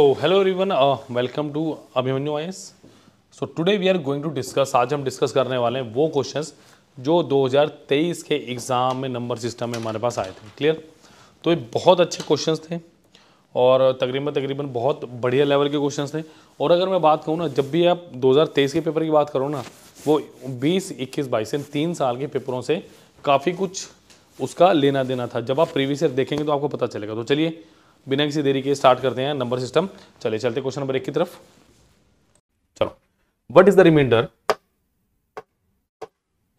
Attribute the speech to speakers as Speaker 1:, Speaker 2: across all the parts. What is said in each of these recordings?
Speaker 1: So hello everyone welcome to Abhimanyu I is so today we are going to आज हम discuss करने वाले हैं वो क्वेश्चंस जो 2023 के एग्ज़ाम में नंबर सिस्टम में हमारे पास आए थे क्लियर तो ये बहुत अच्छे क्वेश्चंस थे और तकरीबन तकरीबन बहुत बढ़िया लेवल के क्वेश्चंस थे और अगर मैं बात करूँ ना जब भी आप दो के पेपर की बात करो ना वो बीस इक्कीस बाईस इन तीन साल के पेपरों से काफ़ी कुछ उसका लेना देना था जब आप प्रीवियस ईयर देखेंगे तो आपको पता चलेगा तो चलिए बिना किसी देरी के स्टार्ट करते हैं नंबर सिस्टम चले चलते क्वेश्चन नंबर एक की तरफ चलो वट इज द रिमाइंडर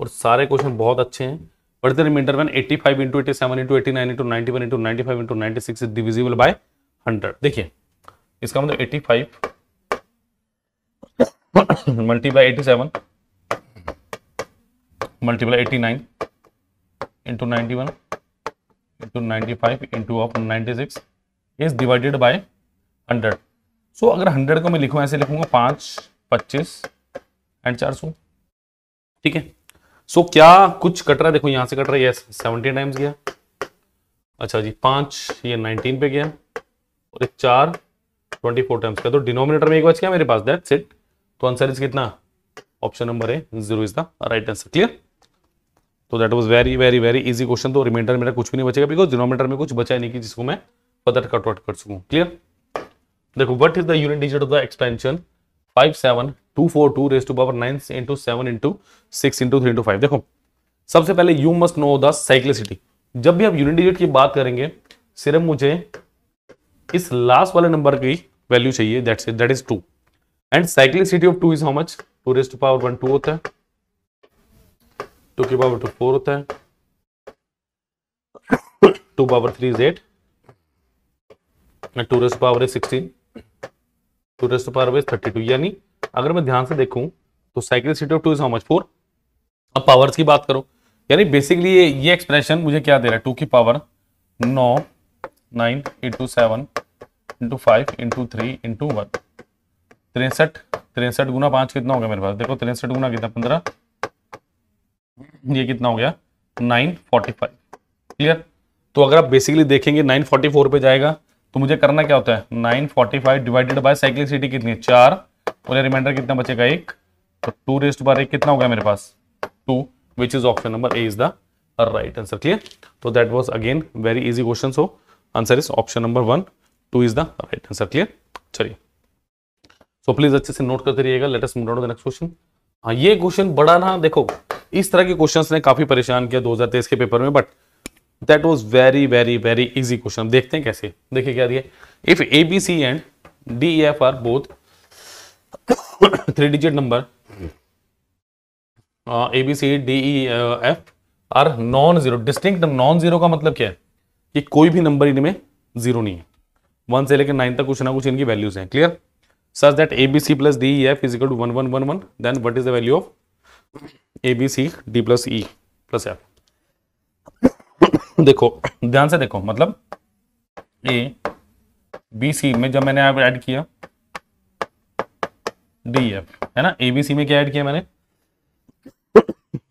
Speaker 1: और सारे क्वेश्चन बहुत अच्छे हैं what is the remainder one eighty five into eighty seven into eighty nine into ninety one into ninety five into ninety six is divisible by hundred देखिए इसका मतलब eighty five multiply eighty seven multiply eighty nine into ninety one into ninety five into of ninety six is divided by hundred so अगर hundred को मैं लिखूँ ऐसे लिखूंगा पाँच पच्चीस एंड चार सौ ठीक है सो क्या कुछ कट रहा है देखो यहाँ से कट रहा है यस सेवनटीन टाइम्स गया अच्छा जी पाँच ये नाइनटीन पे गया और एक चार ट्वेंटी फोर टाइम्स का तो डिनोमिनेटर में एक बच गया मेरे पास दैट्स इट तो आंसर इज कितना ऑप्शन नंबर है zero is the right answer clear तो that was very very very easy question तो रिमाइंडर मेरा कुछ भी नहीं बचेगा बिकॉज डिनोमिनेटर में कुछ बचा नहीं कि जिसको मैं फर्दर कट आउट कर सकूं क्लियर देखो what is the unit digit of the expansion five seven two four two raise to power nine into seven into six into three into five देखो सबसे पहले you must know the cyclicity जब भी आप unit digit की बात करेंगे सिर्फ मुझे इस लास्ट वाले नंबर की वैल्यू चाहिए that's it that is two and cyclicity of two is how much two raise to power one two होता है टू की पावर टू फोर होता है two power three is eight या टू रेस्ट पावर है sixteen two raised power है thirty two यानी अगर मैं ध्यान से देखूं तो cyclicity of two is how much four अब पावर्स की बात करो यानी बेसिकली ये ये एक्सप्रेशन मुझे क्या दे रहा है टू की पावर नौ nine into seven into five into three into one तिरसठ तिरसठ गुना पाँच कितना हो गया मेरे पास देखो तिरसठ गुना कितना पंद्रह ये कितना हो गया नाइन फोर्टी फाइव क्लियर तो अगर आप बेसिकली देखेंगे नाइन फोर्टी फोर पर जाएगा तो मुझे करना क्या होता है nine forty five divided by cyclicity कितनी है चार और ये रिमाइंडर कितना बचेगा एक तो टू रेस्ट बार एक कितना हो गया मेरे पास two which is option number A is the right answer clear तो that was again very easy question so answer is option number one two is the right answer clear चलिए so please अच्छे से note करते रहिएगा let us move the next question हाँ ये question बड़ा ना देखो इस तरह के क्वेश्चंस ने काफी परेशान किया 2023 के पेपर में but that was very very very easy question देखते हैं कैसे देखिए क्या दिए if A B C and D F R both three digit number a B C D e F R non zero distinct non zero का मतलब क्या है कि कोई भी नंबर इनमें जीरो नहीं है वन से लेकर नाइन तक कुछ ना कुछ इनकी वैल्यूज हैं clear such that a B c plus d e f equal to one one one one then what is the value of a B C d plus e plus f देखो ध्यान से देखो मतलब A B C में जब मैंने add किया D F है ना ए बी सी में क्या ऐड किया मैंने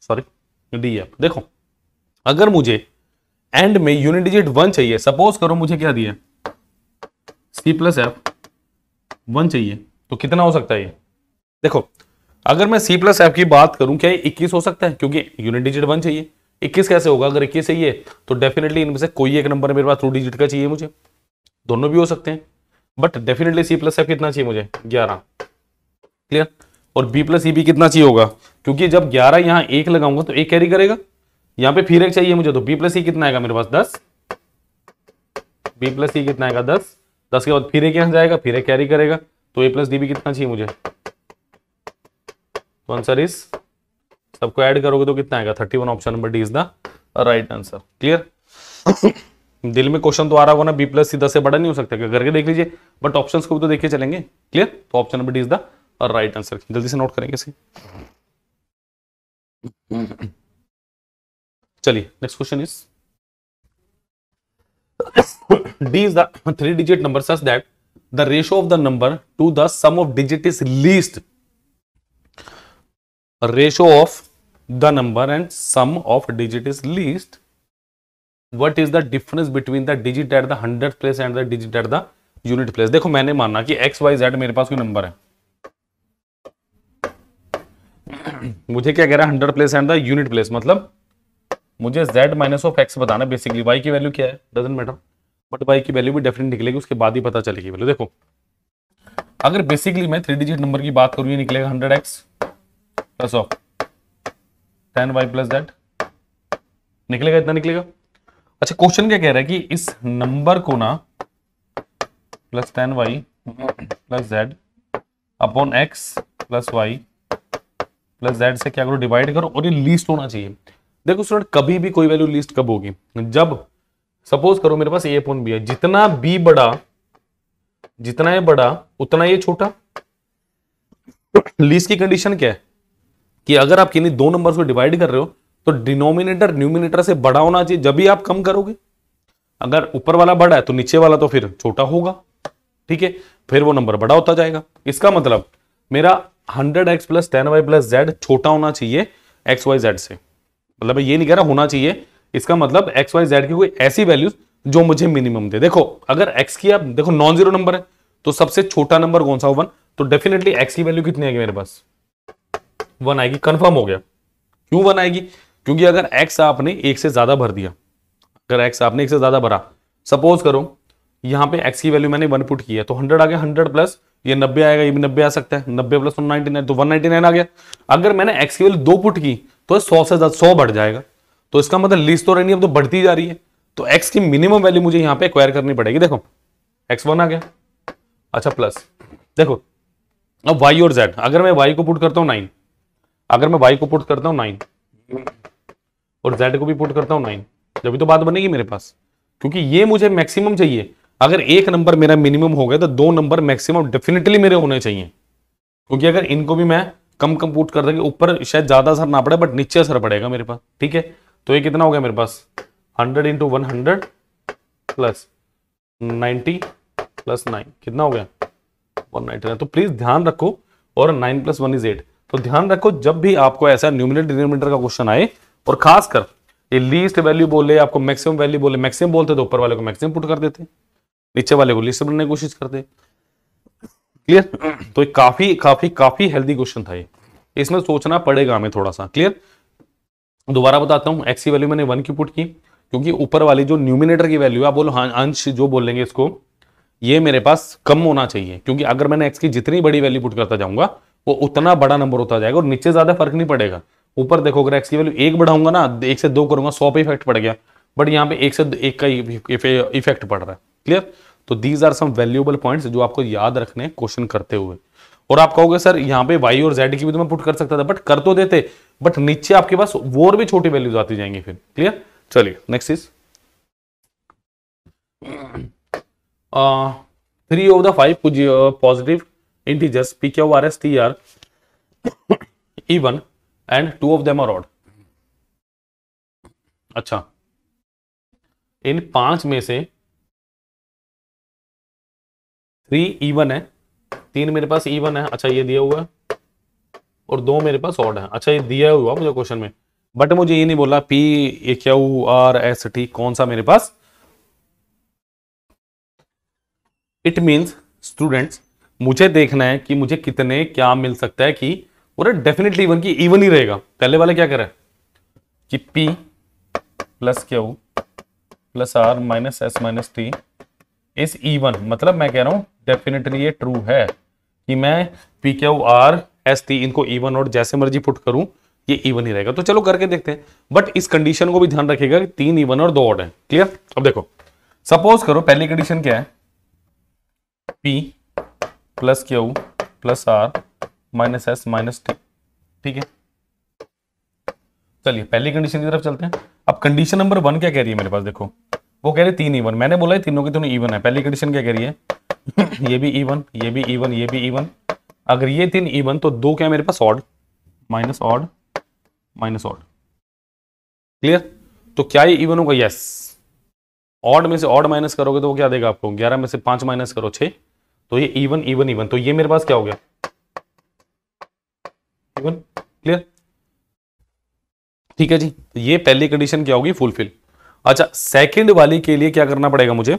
Speaker 1: सॉरी डी एफ देखो अगर मुझे एंड में यूनिट डिजिट वन चाहिए सपोज करो मुझे क्या दिया सी प्लस एफ वन चाहिए तो कितना हो सकता है ये देखो अगर मैं सी प्लस एफ की बात करूं क्या ये 21 हो सकता है क्योंकि यूनिट डिजिट वन चाहिए इक्कीस कैसे होगा अगर इक्कीस सही है तो डेफिनेटली इनमें से कोई एक नंबर मेरे पास टू डिजिट का चाहिए मुझे दोनों भी हो सकते हैं but definitely c plus f कितना चाहिए मुझे ग्यारह क्लियर और बी प्लस ई बी कितना चाहिए होगा क्योंकि जब ग्यारह यहाँ एक लगाऊंगा तो एक कैरी करेगा यहाँ पे फिर एक चाहिए मुझे तो बी प्लस ई कितना आएगा मेरे पास दस बी प्लस ई कितना आएगा दस दस के बाद फिर एक यहाँ जाएगा फिर एक कैरी करेगा तो ए प्लस डी बी कितना चाहिए मुझे तो आंसर इज सबको ऐड करोगे तो कितना आएगा thirty one option number D is the right answer clear दिल में क्वेश्चन तो आ रहा होगा ना बी प्लस सीधा से बड़ा नहीं हो सकता क्या करके देख लीजिए बट ऑप्शंस को भी तो देखिए चलेंगे क्लियर तो option number D is the right answer जल्दी से नोट करेंगे इसे चलिए next question is D is the three digit number such that the ratio of the number to the sum of digit is least ratio of the number and sum of digit is least what is the difference between the digit at the hundred place and the digit at the unit place देखो मैंने माना कि x Y Z मेरे पास कोई number है मुझे क्या कह रहा है hundred place and the unit place मतलब मुझे z माइनस ऑफ एक्स बताना बेसिकली y की वैल्यू क्या है डजेंट मैटर बट y की वैल्यू भी डेफिनेट निकलेगी उसके बाद ही पता चलेगी वैल्यू देखो अगर बेसिकली मैं थ्री डिजिट नंबर की बात करूँ ये निकलेगा hundred x plus of ten y plus that निकलेगा इतना निकलेगा अच्छा क्वेश्चन क्या कह रहा है कि इस नंबर को ना plus ten y plus z upon x plus y plus z से क्या करो डिवाइड करो और ये लिस्ट होना चाहिए देखो स्टूडेंट कभी भी कोई वैल्यू लिस्ट कब होगी जब सपोज करो मेरे पास ए अपॉन बी है जितना बी बड़ा जितना ये बड़ा उतना ये छोटा लीस्ट की कंडीशन क्या है कि अगर आप किन्हीं दो नंबर को डिवाइड कर रहे हो तो डिनोमिनेटर न्यूमिनेटर से बड़ा होना चाहिए जब भी आप कम करोगे अगर ऊपर वाला बड़ा है तो नीचे वाला तो फिर छोटा होगा ठीक है फिर वो नंबर बड़ा होता जाएगा इसका मतलब मेरा hundred x plus ten y plus z छोटा होना चाहिए एक्स वाई जेड से मतलब ये नहीं कह रहा होना चाहिए इसका मतलब एक्स वाई जेड की कोई ऐसी वैल्यूज जो मुझे मिनिमम दे देखो अगर एक्स की आप देखो नॉन जीरो नंबर है तो सबसे छोटा नंबर कौन सा वन तो डेफिनेटली एक्स की वैल्यू कितनी आएगी मेरे पास वन आएगी कंफर्म हो गया क्यों वन आएगी क्योंकि अगर एक्स आपने एक से ज्यादा भर दिया अगर एक्स आपने एक से ज्यादा भरा सपोज करो यहाँ पे एक्स की वैल्यू मैंने वन पुट किया तो हंड्रेड आ गया हंड्रेड प्लस ये नब्बे आएगा ये भी नब्बे आ सकता है नब्बे प्लस वन नाइनटी नाइन तो वन नाइनटी नाइन आ गया अगर मैंने एक्स की वैल्यू दो पुट की तो सौ से ज्यादा सौ बढ़ जाएगा तो इसका मतलब लिस्ट तो रहनी अब तो बढ़ती जा रही है तो एक्स की मिनिमम वैल्यू मुझे यहाँ पे एक्वायर करनी पड़ेगी देखो एक्स वन आ गया अच्छा प्लस देखो अब वाई और जेड अगर मैं वाई को पुट करता हूँ नाइन अगर मैं वाई को पुट करता हूँ नाइन और जेड को भी पुट करता हूँ नाइन जब तो बात बनेगी मेरे पास क्योंकि ये मुझे मैक्सिमम चाहिए अगर एक नंबर मेरा मिनिमम हो गया तो दो नंबर मैक्सिमम डेफिनेटली मेरे होने चाहिए क्योंकि अगर इनको भी मैं कम कम पुट कर देंगे ऊपर शायद ज्यादा असर ना पड़े बट नीचे असर पड़ेगा मेरे पास ठीक है तो ये कितना हो गया मेरे पास hundred into one hundred plus ninety plus nine कितना हो गया वन नाइन्टी तो प्लीज ध्यान रखो और nine plus one is eight तो ध्यान रखो जब भी आपको ऐसा न्यूमिनेटर डिनोमिनेटर का क्वेश्चन आए और खासकर ये लीस्ट वैल्यू बोले आपको मैक्सिमम वैल्यू बोले मैक्सिमम बोलते तो ऊपर वाले को मैक्सिमम पुट कर देते नीचे वाले को लिस्ट बनाने की कोशिश करते क्लियर तो काफी काफी काफी हेल्दी क्वेश्चन था ये इसमें सोचना पड़ेगा हमें थोड़ा सा क्लियर दोबारा बताता हूँ एक्स की वैल्यू मैंने वन की पुट की क्योंकि ऊपर वाली जो न्यूमिनेटर की वैल्यू है आप बोलो हाँ अंश जो बोलेंगे इसको ये मेरे पास कम होना चाहिए क्योंकि अगर मैंने एक्स की जितनी बड़ी वैल्यू पुट करता जाऊंगा वो उतना बड़ा नंबर होता जाएगा और नीचे ज्यादा फर्क नहीं पड़ेगा ऊपर देखो अगर एक्स की वैल्यू एक बढ़ाऊंगा ना एक से दो करूंगा सौ पे इफेक्ट पड़ गया बट यहाँ पे एक से एक का इफेक्ट e- पड़ रहा है क्लियर तो these are some valuable points जो आपको याद रखने क्वेश्चन करते हुए और आप कहोगे सर यहाँ पे वाई और जेड की भी तो मैं पुट कर सकता था बट कर तो देते बट नीचे आपके पास वो और भी छोटी वैल्यूज आती जाएंगी फिर क्लियर चलिए next is three of the five positive integers p q r s t are even and two of them are odd अच्छा इन पांच में से थ्री इवन e है तीन मेरे पास इवन e है अच्छा ये दिया हुआ है और दो मेरे पास ऑड है अच्छा ये दिया हुआ मुझे क्वेश्चन में बट मुझे ये नहीं बोला p a q are s t कौन सा मेरे पास इट मीन्स स्टूडेंट्स मुझे देखना है कि मुझे कितने क्या मिल सकता है कि और डेफिनेटली इवन की इवन ही रहेगा पहले वाले क्या करे कि p plus Q plus r minus s minus t is even मतलब मैं कह रहा हूं डेफिनेटली ये ट्रू है कि मैं p Q R s t इनको इवन और जैसे मर्जी पुट करूं ये इवन ही रहेगा तो चलो करके देखते हैं बट इस कंडीशन को भी ध्यान रखिएगा कि तीन इवन और दो ऑड है क्लियर अब देखो सपोज करो पहली कंडीशन क्या है P plus Q plus r minus s minus t ठीक है चलिए पहली कंडीशन की तरफ चलते हैं अब कंडीशन नंबर वन क्या कह रही है मेरे पास देखो वो कह रही है तीन ईवन मैंने बोला है तीनों की तीनों ईवन है पहली कंडीशन क्या कह रही है ये भी ईवन ये भी ईवन ये भी ईवन अगर ये तीन ईवन तो दो क्या मेरे पास odd minus odd minus odd clear तो क्या ये इवन होगा यस ऑड में से ऑड माइनस करोगे तो वो क्या देगा आपको ग्यारह में से पांच माइनस करो छह तो ये इवन इवन इवन तो ये मेरे पास क्या हो गया इवन क्लियर ठीक है जी तो ये पहली कंडीशन क्या होगी फुलफिल अच्छा सेकंड वाली के लिए क्या करना पड़ेगा मुझे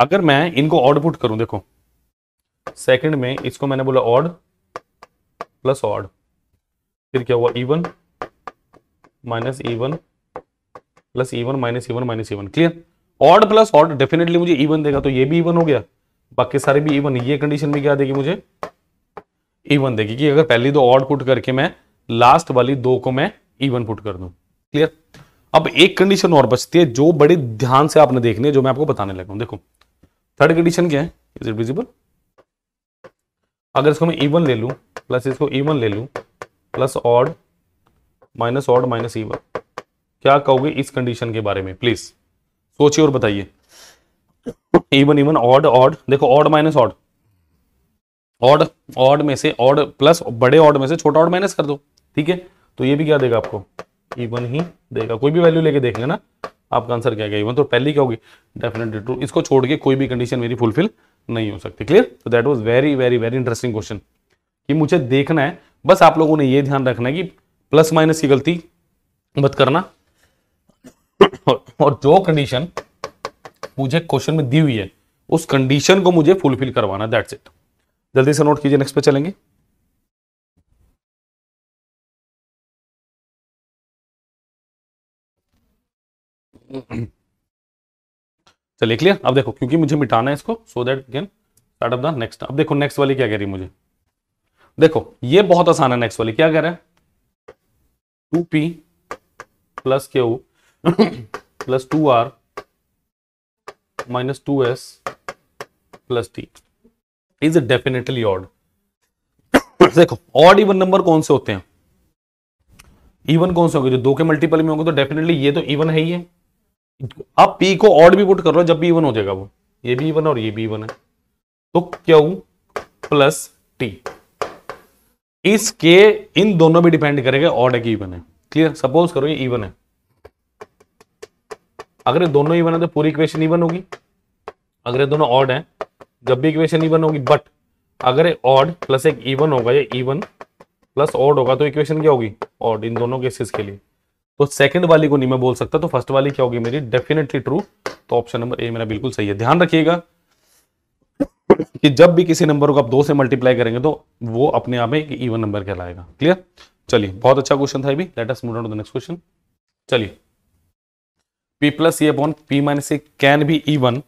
Speaker 1: अगर मैं इनको आउटपुट करूं देखो सेकंड में इसको मैंने बोला ऑड प्लस ऑड फिर क्या हुआ even minus even plus even minus even minus even clear odd plus odd definitely मुझे इवन देगा तो ये भी इवन हो गया बाकी सारे भी इवन ये कंडीशन भी क्या देगी मुझे इवन देगी कि अगर पहली दो ऑड पुट करके मैं लास्ट वाली दो को मैं इवन पुट कर दूं क्लियर अब एक कंडीशन और बचती है जो बड़े ध्यान से आपने देखनी है जो मैं आपको बताने लगा हूं देखो थर्ड कंडीशन क्या है इज इट विजिबल अगर इसको मैं इवन ले लूं प्लस इसको इवन ले लूं plus odd minus odd minus even क्या कहोगे इस कंडीशन के बारे में प्लीज सोचिए और बताइए इवन इवन ऑड ऑड देखो odd minus odd odd odd में से ऑड प्लस बड़े ऑड में से छोटा ऑड माइनस कर दो ठीक है तो ये भी क्या देगा आपको इवन ही देगा कोई भी वैल्यू लेके देख लेना आपका आंसर क्या गया इवन तो पहली क्या होगी डेफिनेटली ट्रू इसको छोड़ के कोई भी कंडीशन मेरी फुलफिल नहीं हो सकती क्लियर तो that was very very very interesting question कि मुझे देखना है बस आप लोगों ने ये ध्यान रखना है कि प्लस माइनस की गलती मत करना और जो कंडीशन मुझे क्वेश्चन में दी हुई है उस कंडीशन को मुझे फुलफिल करवाना दैट्स इट जल्दी से नोट कीजिए नेक्स्ट पे चलेंगे चलिए क्लियर अब देखो क्योंकि मुझे मिटाना है इसको so that can start up the next अब देखो नेक्स्ट वाली क्या कह रही है मुझे देखो ये बहुत आसान है नेक्स्ट वाली क्या कह रहा है two P plus Q plus two r minus 2s plus t is definitely odd देखो ऑड इवन नंबर कौन से होते हैं इवन कौन से होंगे जो दो के मल्टीपल में होंगे तो डेफिनेटली ये तो इवन है ही है आप पी को ऑड भी पुट कर लो जब भी इवन हो जाएगा वो ये भी इवन और ये भी इवन है तो क्यू प्लस टी इसके इन दोनों भी डिपेंड करेगा ऑड है कि इवन है क्लियर सपोज करो ये इवन है अगर दोनों ही है तो पूरी इक्वेशन इवन होगी अगर दोनों ऑड हैं जब भी इक्वेशन इवन होगी बट अगर ऑड प्लस एक इवन होगा या इवन प्लस ऑड होगा तो इक्वेशन क्या होगी ऑड इन दोनों केसेस के लिए तो सेकंड वाली को नहीं मैं बोल सकता तो फर्स्ट वाली क्या होगी मेरी डेफिनेटली ट्रू तो ऑप्शन नंबर ए मेरा बिल्कुल सही है ध्यान रखिएगा कि जब भी किसी नंबर को आप दो से मल्टीप्लाई करेंगे तो वो अपने आप में एक इवन नंबर कहलाएगा क्लियर चलिए बहुत अच्छा क्वेश्चन था अभी let's move on to the next question चलिए P plus A upon P minus A can be even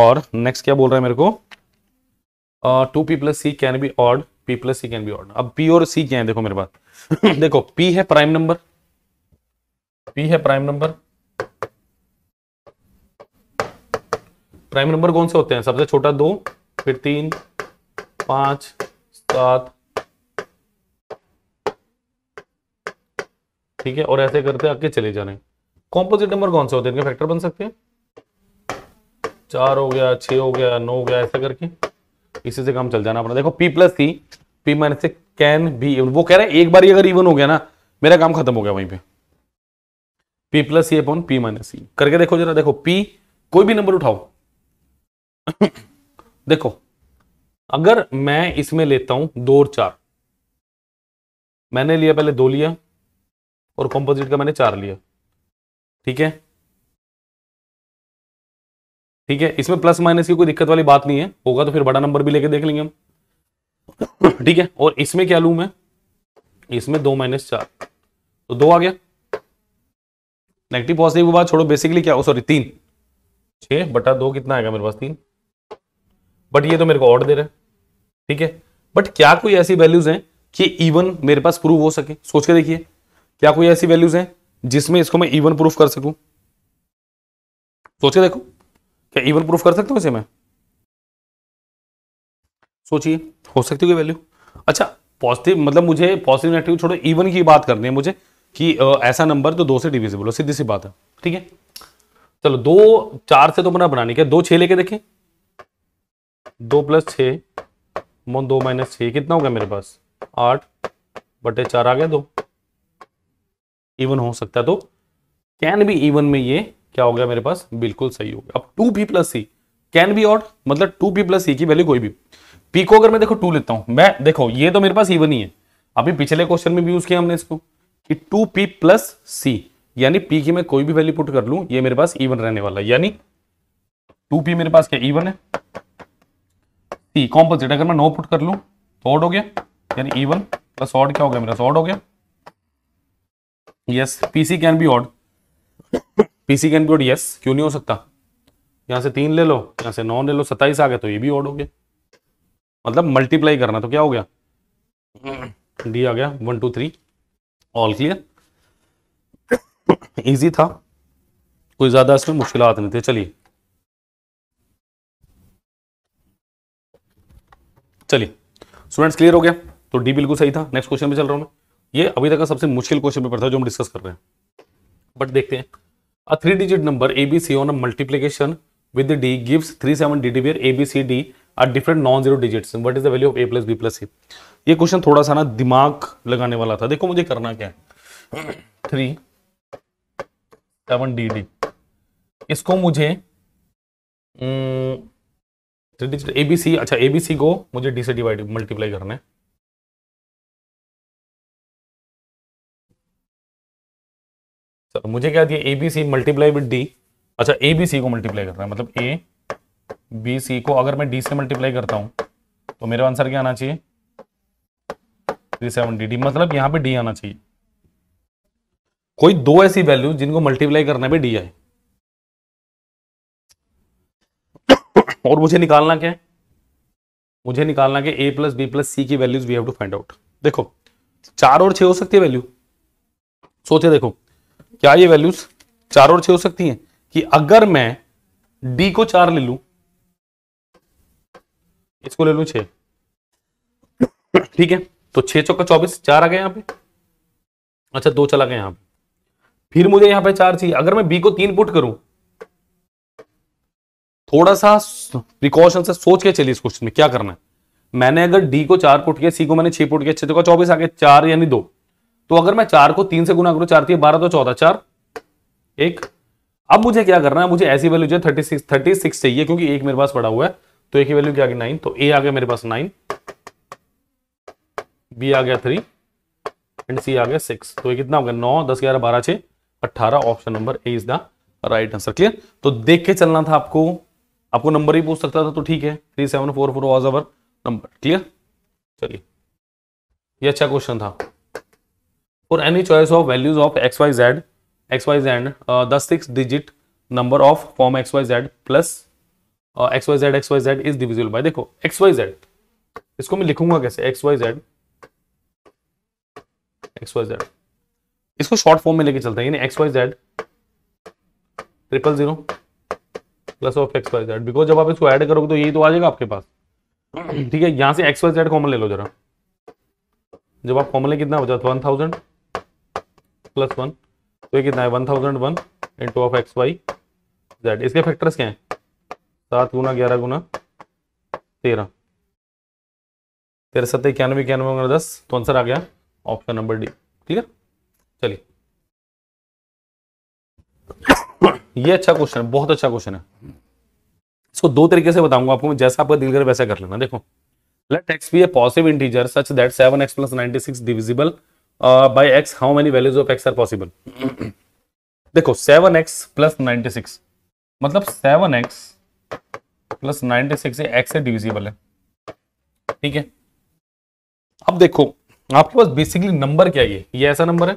Speaker 1: और नेक्स्ट क्या बोल रहा है मेरे को two P plus C can be odd P plus C can be odd अब P और सी क्या है देखो मेरे पास देखो पी है प्राइम नंबर पी है प्राइम नंबर प्राइम नंबर कौन से होते हैं सबसे छोटा दो फिर तीन पांच सात ठीक है और ऐसे करते आके चले जा रहे हैं कॉम्पोजिट नंबर कौन से होते हैं इनके फैक्टर बन सकते हैं चार हो गया छ हो गया नौ हो गया ऐसा करके इसी से काम चल जाना अपना देखो P plus c p minus से कैन भी वो कह रहे हैं एक बार अगर इवन हो गया ना मेरा काम खत्म हो गया वहीं पे p plus c upon P minus c करके देखो जरा देखो पी कोई भी नंबर उठाओ देखो अगर मैं इसमें लेता हूं दो और चार मैंने लिया पहले दो लिया और कॉम्पोजिट का मैंने चार लिया ठीक है ठीक है इसमें प्लस माइनस की कोई दिक्कत वाली बात नहीं है होगा तो फिर बड़ा नंबर भी लेके देख लेंगे हम ठीक है और इसमें क्या लू मैं इसमें दो माइनस चार तो दो आ गया नेगेटिव पॉजिटिव की बात छोड़ो बेसिकली क्या सॉरी तीन छ बटा दो कितना आएगा मेरे पास तीन बट ये तो मेरे को ऑर्डर दे रहा है ठीक है बट क्या कोई ऐसी वैल्यूज हैं कि इवन मेरे पास प्रूव हो सके सोच के देखिए क्या कोई ऐसी वैल्यूज हैं जिसमें इसको मैं इवन प्रूफ कर सकूं सोच के देखो क्या इवन प्रूफ कर सकता हूं इसे मैं सोचिए हो सकती है वैल्यू अच्छा पॉजिटिव मतलब मुझे पॉजिटिव नेगेटिव छोड़ो इवन की बात करनी है मुझे कि ऐसा नंबर तो दो से डिविजिबल हो सीधी सी बात है ठीक है चलो दो चार से तो बना बनाने क्या दो छः लेके देखें दो प्लस छो मोन दो माइनस छ कितना हो गया मेरे पास आठ बटे चार आ गया दो इवन हो सकता है तो कैन बी इवन में ये क्या हो गया मेरे पास बिल्कुल सही हो गया अब two P plus C can be odd मतलब टू पी प्लस सी की वैल्यू कोई भी पी को अगर मैं देखो टू लेता हूं मैं देखो ये तो मेरे पास इवन ही है अभी पिछले क्वेश्चन में भी यूज किया हमने इसको कि टू पी प्लस सी यानी पी की मैं कोई भी वैल्यू पुट कर लू ये मेरे पास इवन रहने वाला है यानी टू पी मेरे पास क्या इवन है सी कॉम्पोजिट अगर मैं नो पुट कर लू तो ऑड हो गया यानी इवन प्लस ऑड क्या हो गया मेरा ऑड हो गया yes p c can be odd p c can be odd yes क्यों नहीं हो सकता यहां से तीन ले लो यहां से नौ ले लो सत्ताईस आ गए तो ये भी ऑड हो गया मतलब मल्टीप्लाई करना तो क्या हो गया डी आ गया one two three all clear easy था कोई ज्यादा इसमें मुश्किल नहीं थे चलिए चलिए स्टूडेंट्स क्लियर हो गया तो डी बिल्कुल सही था नेक्स्ट क्वेश्चन में चल रहा हूं मैं ये अभी तक का सबसे मुश्किल क्वेश्चन पेपर था जो हम डिस्कस कर रहे हैं बट देखते हैं a three digit number a B c on a multiplication with d gives three seven d d where a B C d are different non zero digit what is the value of a plus B plus c ये question थोड़ा सा ना दिमाग लगाने वाला था देखो मुझे करना क्या है थ्री सेवन डी डी इसको मुझे three digit a B c अच्छा ए बी सी को मुझे डी से डिवाइड मल्टीप्लाई करना है सर मुझे क्या दिया a B c multiply with d अच्छा ए बी सी को मल्टीप्लाई करना है मतलब ए बी सी को अगर मैं डी से मल्टीप्लाई करता हूँ तो मेरा आंसर क्या आना चाहिए थ्री सेवन डी डी मतलब यहाँ पे डी आना चाहिए कोई दो ऐसी वैल्यू जिनको मल्टीप्लाई करने पे डी आए और मुझे निकालना क्या है मुझे निकालना क्या ए प्लस बी प्लस सी की values we have to find out देखो चार और छह हो सकती है वैल्यू सोचे देखो क्या ये वैल्यूज चार और छह हो सकती हैं कि अगर मैं डी को चार ले लू इसको ले लू छ ठीक है तो छह चौका चौबीस चार आ गए यहां पे अच्छा दो चला गया यहां पे फिर मुझे यहां पे चार चाहिए अगर मैं बी को तीन पुट करूं थोड़ा सा प्रिकॉशन से सोच के चलिए इस क्वेश्चन में क्या करना है मैंने अगर डी को चार पुट किया सी को मैंने छह पुट किया छह चौका चौबीस आ गया चार यानी दो तो अगर मैं चार को तीन से गुना करूं चार थी बारह तो चौदह चार एक अब मुझे क्या करना है मुझे ऐसी वैल्यू जो थर्टी सिक्स थर्टी सिक्स चाहिए क्योंकि एक मेरे पास पड़ा हुआ है तो एक वैल्यू क्या नाइन तो ए आ गया मेरे पास नाइन बी आ गया थ्री एंड सी आ गया सिक्स तो कितना हो गया नौ दस ग्यारह बारह छे अट्ठारह option number A is the right answer clear तो देख के चलना था आपको आपको नंबर ही पूछ सकता था तो ठीक है three seven four four was our number clear चलिए ये अच्छा क्वेश्चन था Z X Y Z the six digit number of form X Y Z plus X Y Z X Y Z is divisible by देखो Z इसको मैं लिखूंगा कैसे Y Z इसको शॉर्ट फॉर्म में लेके चलते हैं यानी Z triple zero plus of X Y Z because जब आप इसको ऐड करोगे तो यही तो आ जाएगा आपके पास ठीक है यहां से एक्स वाई जेड कॉमन ले लो जरा जब आप कॉमन ले कितना बचा वन थाउजेंड प्लस वन तो ये कितना है one thousand one into of X Y Z इसके फैक्टर्स क्या हैं सात गुना ग्यारह गुना तेरह तेरह सत्तर इक्यानवे इक्यानवे गुना दस तो आंसर आ गया ऑप्शन नंबर डी क्लियर चलिए ये अच्छा क्वेश्चन है बहुत अच्छा क्वेश्चन है इसको दो तरीके से बताऊंगा आपको जैसा आपका दिल करे वैसा कर लेना देखो let X be a positive integer such that seven X plus ninety six divisible Uh, by X how many values of X are possible देखो seven X plus ninety six मतलब seven X plus ninety six X से divisible है ठीक है अब देखो आपके पास basically number क्या है ये ऐसा नंबर है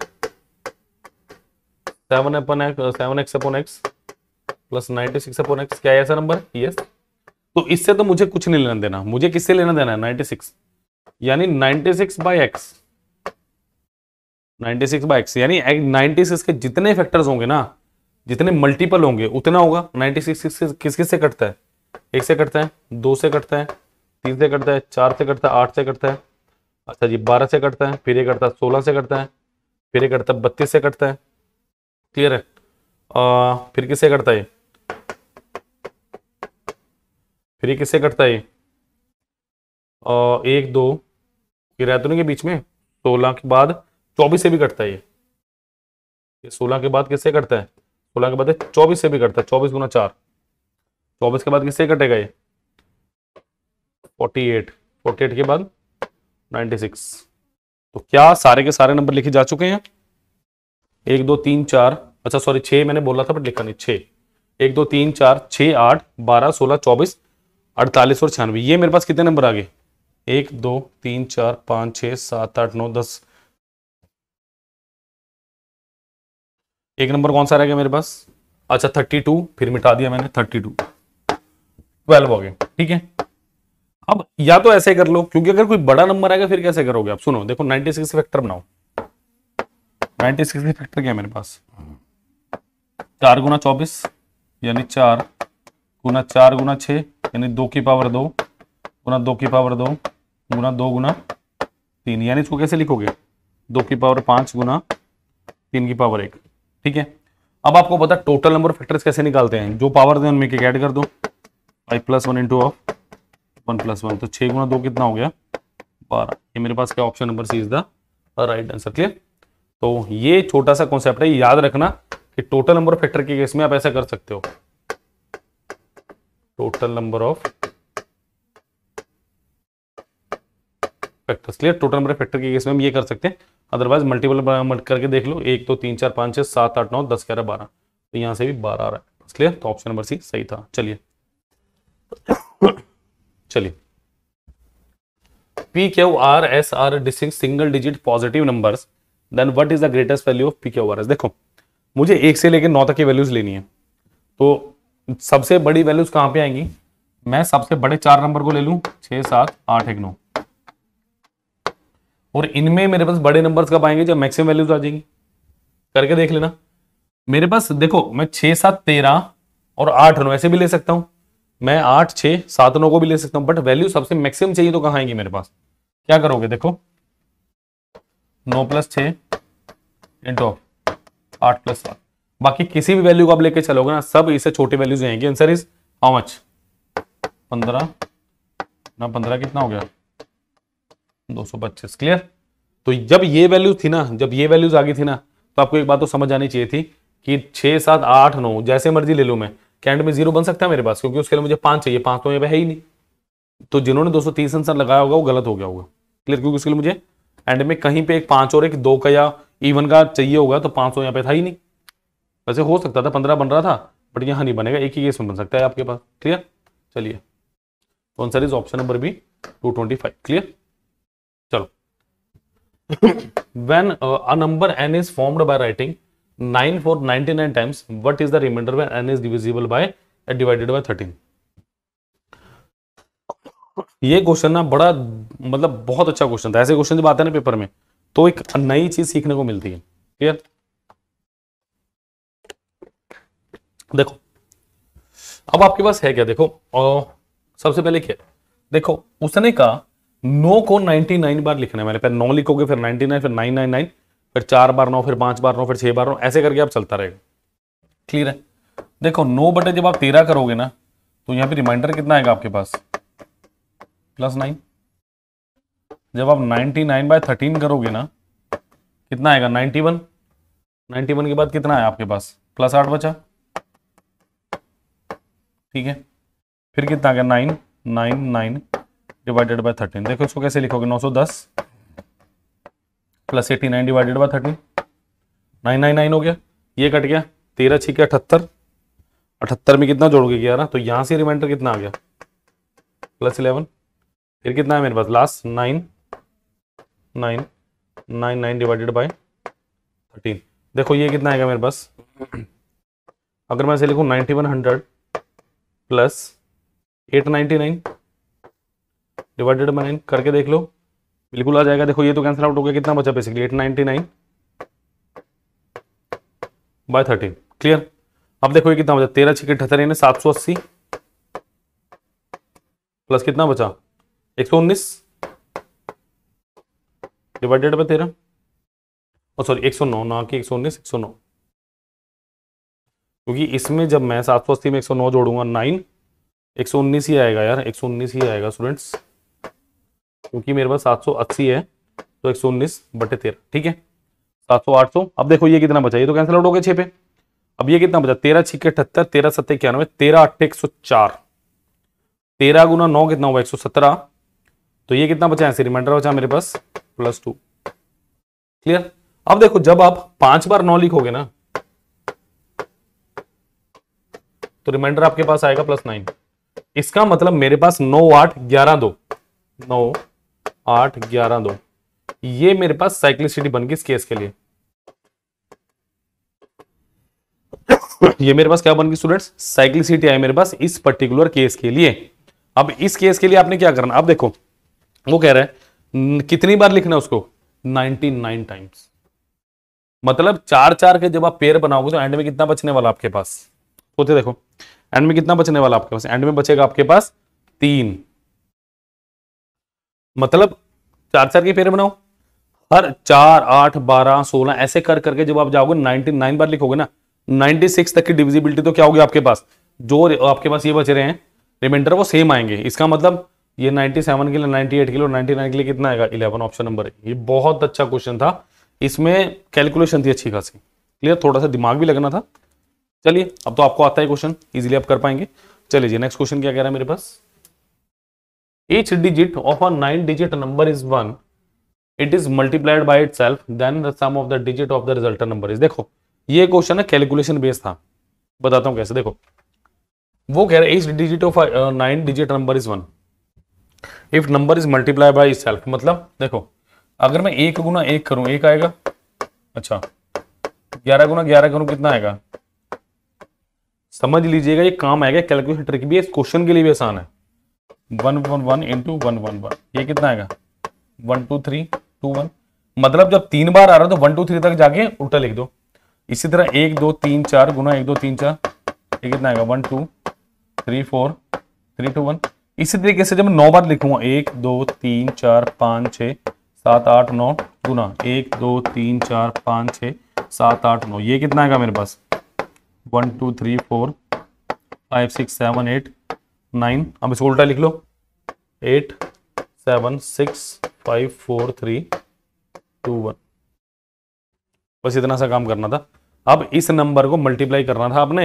Speaker 1: सेवन अपन एक्स सेवन एक्स अपन एक्स प्लस नाइनटी सिक्स अपन एक्स क्या ऐसा नंबर है यस तो इससे तो मुझे कुछ नहीं लेना देना मुझे किससे लेना देना है नाइनटी सिक्स यानी ninety six by X ninety six by X यानी नाइन्टी सिक्स के जितने फैक्टर्स होंगे ना जितने मल्टीपल होंगे उतना होगा नाइन्टी सिक्स किस किस से कटता है एक से कटता है दो से कटता है तीन से कटता है चार से कटता है आठ से कटता है अच्छा जी बारह से कटता है फिर ये कटता है सोलह से कटता है फिर ये कटता है बत्तीस से कटता है क्लियर है आ, फिर किससे कटता है फिर ये किससे कटता है आ, एक दो ये रहते के बीच में सोलह के बाद चौबीस से भी कटता है ये ये सोलह के बाद किससे कटता है सोलह के बाद चौबीस से भी कटता है चौबीस गुना चार चौबीस के बाद किससे कटेगा ये फोर्टी एट फोर्टी एट के बाद नाइन्टी सिक्स तो क्या सारे के सारे नंबर लिखे जा चुके हैं एक दो तीन चार अच्छा सॉरी छः मैंने बोला था बट लिखा नहीं छः एक दो तीन चार छः आठ बारह सोलह चौबीस अड़तालीस और छियानवे ये मेरे पास कितने नंबर आ गए एक दो तीन चार पाँच छः सात आठ नौ दस एक नंबर कौन सा रह गया मेरे पास अच्छा थर्टी टू फिर मिटा दिया मैंने थर्टी टू ट्वेल्व हो गए ठीक है अब या तो ऐसे कर लो क्योंकि अगर कोई बड़ा नंबर आएगा फिर कैसे करोगे आप सुनो देखो नाइनटी सिक्स फैक्टर बनाओ सिक्स फैक्टर क्या है मेरे पास चार गुना चौबीस यानी चार गुना चार गुना छ यानी दो की पावर दो गुना दो की पावर दो गुना दो गुना तीन यानी इसको कैसे लिखोगे दो की पावर पांच गुना तीन की पावर एक ठीक है अब आपको पता टोटल नंबर ऑफ फैक्टर्स कैसे निकालते हैं जो पावर दें उनमें ऐड कर दो five plus one into of one plus one तो छः गुना दो कितना हो गया बारह ये मेरे पास क्या option number C is the right answer clear तो ये छोटा सा कॉन्सेप्ट है याद रखना कि टोटल नंबर ऑफ फैक्टर के केस में आप ऐसा कर सकते हो total number of factors clear total number of factor के केस में हम ये कर सकते हैं अदरवाइज मल्टीपल करके देख लो एक दो तो, तीन चार पाँच छः सात आठ नौ दस ग्यारह बारह तो यहाँ से भी बारह आ रहा है बस क्लियर तो ऑप्शन नंबर सी सही था चलिए चलिए P Q R S are distinct single digit positive numbers then what is the greatest value of P Q R S देखो मुझे एक से लेकर नौ तक की वैल्यूज लेनी है तो सबसे बड़ी वैल्यूज कहाँ पे आएंगी मैं सबसे बड़े चार नंबर को ले लूँ छः सात आठ एक नौ और इनमें मेरे पास बड़े नंबर्स कब आएंगे जब मैक्सिमम वैल्यूज आ जाएंगी करके देख लेना मेरे पास देखो मैं छह सात तेरह और आठ नौ ऐसे भी ले सकता हूं मैं आठ छः सात नौ को भी ले सकता हूँ बट वैल्यू सबसे मैक्सिमम चाहिए तो कहां आएंगी मेरे पास क्या करोगे देखो नौ प्लस छ इंटो आठ प्लस सात बाकी किसी भी वैल्यू को आप लेके चलोगे ना सब इसे छोटे वैल्यूज आएंगे आंसर इज हाउ मच पंद्रह ना पंद्रह कितना हो गया दो क्लियर तो जब ये वैल्यूज थी ना जब ये वैल्यूज आ गई थी ना तो आपको एक बात तो समझ आनी चाहिए थी कि छह सात आठ नौ जैसे मर्जी ले लू मैं कैंड में जीरो बन सकता है मेरे पास क्योंकि उसके लिए मुझे पांच चाहिए पांच तो यहाँ पे है ही नहीं तो जिन्होंने दो सौ तीस आंसर लगाया होगा वो गलत हो गया होगा क्लियर क्योंकि उसके लिए मुझे एंड में कहीं पे एक पांच और एक दो का या इवन का चाहिए होगा तो पांच सौ तो यहाँ पे था ही नहीं वैसे हो सकता था पंद्रह बन रहा था बट यहाँ नहीं बनेगा एक ही केस में बन सकता है आपके पास क्लियर चलिए तो answer is option number B two twenty five clear when uh, a number n is formed by writing 9 for 99 times, what is the remainder when n is divisible by uh, divided by 13? ये question ना बड़ा मतलब बहुत अच्छा question था ऐसे question जब आते हैं ना पेपर में तो एक नई चीज सीखने को मिलती है क्लियर देखो अब आपके पास है क्या देखो और सबसे पहले क्या देखो उसने कहा नो को 99 बार लिखना है मैंने पहले नौ लिखोगे फिर 99 फिर 999 फिर चार बार नौ फिर पांच बार नौ फिर छह बार नौ ऐसे करके आप चलता रहेगा क्लियर है देखो नो बटे जब आप तेरह करोगे ना तो यहाँ पे रिमाइंडर कितना आएगा आपके पास प्लस नाइन जब आप नाइनटी नाइन बाय थर्टीन करोगे ना कितना आएगा नाइनटी वन नाइन्टी वन के बाद कितना आया आपके पास प्लस आठ बचा ठीक है फिर कितना आ गया nine nine nine divided by thirteen देखो इसको कैसे लिखोगे नौ सौ दस plus eighty nine divided by thirteen nine nine nine हो गया ये कट गया तेरह छः के अठहत्तर अठहत्तर में कितना जोड़ोगे ग्यारह तो यहाँ से रिमाइंडर कितना आ गया प्लस इलेवन फिर कितना है मेरे पास last nine nine nine nine divided by thirteen देखो ये कितना आएगा मेरे पास अगर मैं ऐसे लिखूँ ninety one hundred plus eight ninety nine divided by nine करके देख लो बिल्कुल आ जाएगा देखो ये तो कैंसिल आउट हो गया कितना बचा basically eight ninety nine by thirteen clear अब देखो ये कितना बचा तेरह छिकेट अठहत्तर यानी सात सौ अस्सी प्लस कितना बचा एक सौ उन्नीस डिवाइडेड बाई तेरह और oh, सॉरी एक सौ नौ ना कि एक सौ उन्नीस एक सौ नौ क्योंकि इसमें जब मैं सात सौ अस्सी में एक सौ नौ जोड़ूंगा नाइन एक सौ उन्नीस ही आएगा यार एक सौ उन्नीस ही आएगा स्टूडेंट्स क्योंकि मेरे पास सात सौ अस्सी है तो एक सौ उन्नीस बटे तेरह ठीक है सात सौ आठ सौ अब देखो ये कितना बचा ये तो कैंसिल आउट हो गया छे पे अब ये कितना बचा तेरह छिके अठहत्तर तेरह सत्तर इक्यानवे तेरह अट्ठे एक सौ चार तेरह गुना नौ कितना हुआ एक सौ सत्रह तो ये कितना बचा ऐसे रिमाइंडर बचा मेरे पास प्लस टू क्लियर अब देखो जब आप पांच बार नौ लिखोगे ना तो रिमाइंडर आपके पास आएगा प्लस नाइन इसका मतलब मेरे पास नौ आठ ग्यारह दो नौ आठ ग्यारह दो ये मेरे पास साइक्लिसिटी बन गई इस केस के लिए ये मेरे पास क्या बन गई स्टूडेंट्स साइक्लिसिटी आई मेरे पास इस पर्टिकुलर केस के लिए अब इस केस के लिए आपने क्या करना अब देखो वो कह रहा है कितनी बार लिखना उसको 99 टाइम्स मतलब चार चार के जब आप पेयर बनाओगे तो एंड में कितना बचने वाला आपके पास होते देखो एंड में कितना बचने वाला आपके पास एंड में बचेगा आपके पास तीन मतलब चार चार के पेयर बनाओ हर चार आठ बारह सोलह ऐसे कर करके जब आप जाओगे नाइनटी नाइन बार लिखोगे ना नाइनटी सिक्स तक की डिविजिबिलिटी तो क्या होगी आपके पास जो आपके पास ये बच रहे हैं रिमाइंडर वो सेम आएंगे इसका मतलब ये नाइनटी सेवन के लिए नाइनटी एट के लिए नाइनटी नाइन के लिए कितना आएगा इलेवन ऑप्शन नंबर ये बहुत अच्छा क्वेश्चन था इसमें कैलकुलेशन थी अच्छी खासी क्लियर थोड़ा सा दिमाग भी लगना था चलिए अब तो आपको आता है क्वेश्चन इजिली आप कर पाएंगे चलिए नेक्स्ट क्वेश्चन क्या कह रहा है मेरे पास each digit of a nine digit number is one it is multiplied by itself then the sum of the digit of the resultant number is देखो ये क्वेश्चन है कैलकुलेशन बेस्ड था बताता हूँ कैसे देखो वो कह रहे each digit of nine digit number is one if number is multiplied by itself मतलब देखो अगर मैं एक गुना एक करूं एक आएगा अच्छा ग्यारह गुना ग्यारह करूं कितना आएगा समझ लीजिएगा ये काम आएगा कैलकुलेशन ट्रिक भी है इस क्वेश्चन के लिए भी आसान है one one one into one one one ये कितना आएगा one two three two one मतलब जब तीन बार आ रहा तो वन टू थ्री तक जाके उल्टा लिख दो इसी तरह एक दो तीन चार गुना एक दो तीन चार ये कितना आएगा one two three four three two one इसी तरीके से जब मैं नौ बार लिखूंगा एक दो तीन चार पाँच छः सात आठ नौ गुना एक दो तीन चार पाँच छः सात आठ नौ ये कितना आएगा मेरे पास one two three four five six seven eight nine अब इसको उल्टा लिख लो eight seven six five four three two one बस इतना सा काम करना था अब इस नंबर को मल्टीप्लाई करना था आपने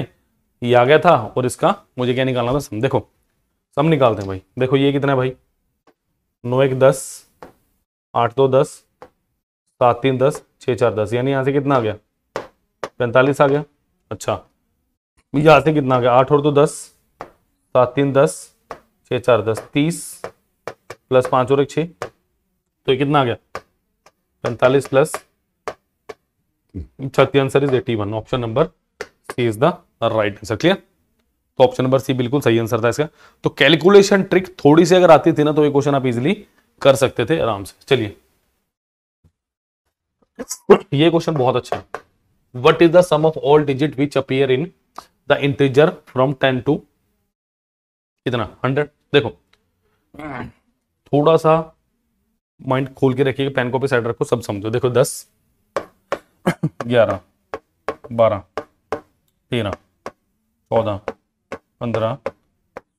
Speaker 1: ये आ गया था और इसका मुझे क्या निकालना था सम देखो सम निकालते हैं भाई देखो ये कितना है भाई नौ एक दस आठ दो दस सात तीन दस छः चार दस यानी यहाँ से कितना आ गया पैंतालीस आ गया अच्छा यहाँ से कितना आ गया आठ और दो दस सात तीन दस छः चार दस तीस प्लस पाँच और एक छः तो कितना आ गया पैंतालीस प्लस छत्ती answer is eighty one option number C is the right answer clear तो ऑप्शन नंबर सी बिल्कुल सही आंसर था इसका तो कैलकुलेशन ट्रिक थोड़ी सी अगर आती थी ना तो ये क्वेश्चन आप इजिली कर सकते थे आराम से चलिए ये क्वेश्चन बहुत अच्छा है what is the sum of all digit which appear in the integer from ten to कितना हंड्रेड देखो थोड़ा सा माइंड खोल के रखिएगा पेन कॉपी साइड रखो सब समझो देखो दस ग्यारह बारह तेरह चौदह पंद्रह